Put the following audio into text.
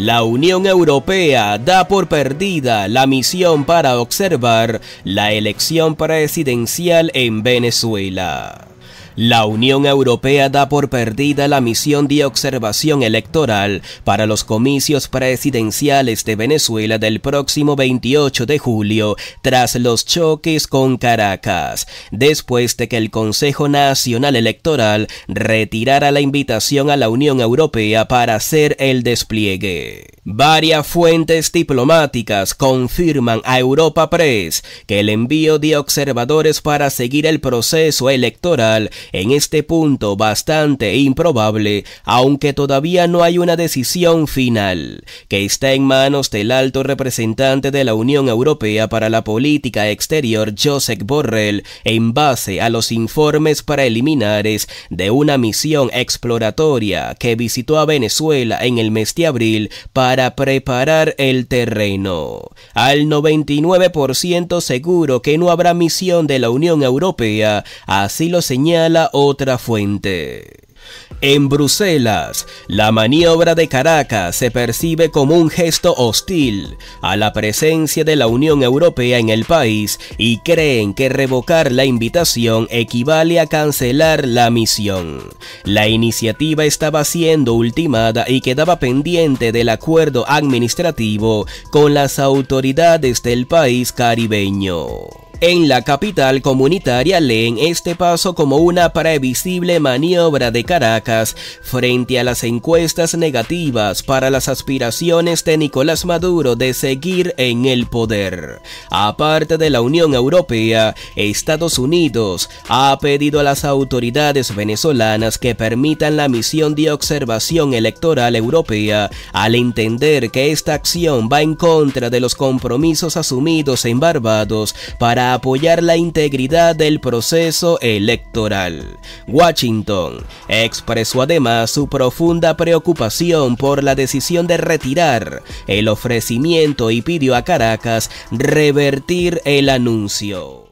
La Unión Europea da por perdida la misión para observar la elección presidencial en Venezuela. La Unión Europea da por perdida la misión de observación electoral para los comicios presidenciales de Venezuela del próximo 28 de julio, tras los choques con Caracas, después de que el Consejo Nacional Electoral retirara la invitación a la Unión Europea para hacer el despliegue. Varias fuentes diplomáticas confirman a Europa Press que el envío de observadores para seguir el proceso electoral en este punto bastante improbable, aunque todavía no hay una decisión final, que está en manos del alto representante de la Unión Europea para la Política Exterior, Josep Borrell, en base a los informes preliminares de una misión exploratoria que visitó a Venezuela en el mes de abril para preparar el terreno. Al 99% seguro que no habrá misión de la Unión Europea, así lo señala otra fuente. En Bruselas, la maniobra de Caracas se percibe como un gesto hostil a la presencia de la Unión Europea en el país y creen que revocar la invitación equivale a cancelar la misión. La iniciativa estaba siendo ultimada y quedaba pendiente del acuerdo administrativo con las autoridades del país caribeño. En la capital comunitaria leen este paso como una previsible maniobra de Caracas frente a las encuestas negativas para las aspiraciones de Nicolás Maduro de seguir en el poder. Aparte de la Unión Europea, Estados Unidos ha pedido a las autoridades venezolanas que permitan la misión de observación electoral europea al entender que esta acción va en contra de los compromisos asumidos en Barbados para apoyar la integridad del proceso electoral. Washington expresó además su profunda preocupación por la decisión de retirar el ofrecimiento y pidió a Caracas revertir el anuncio.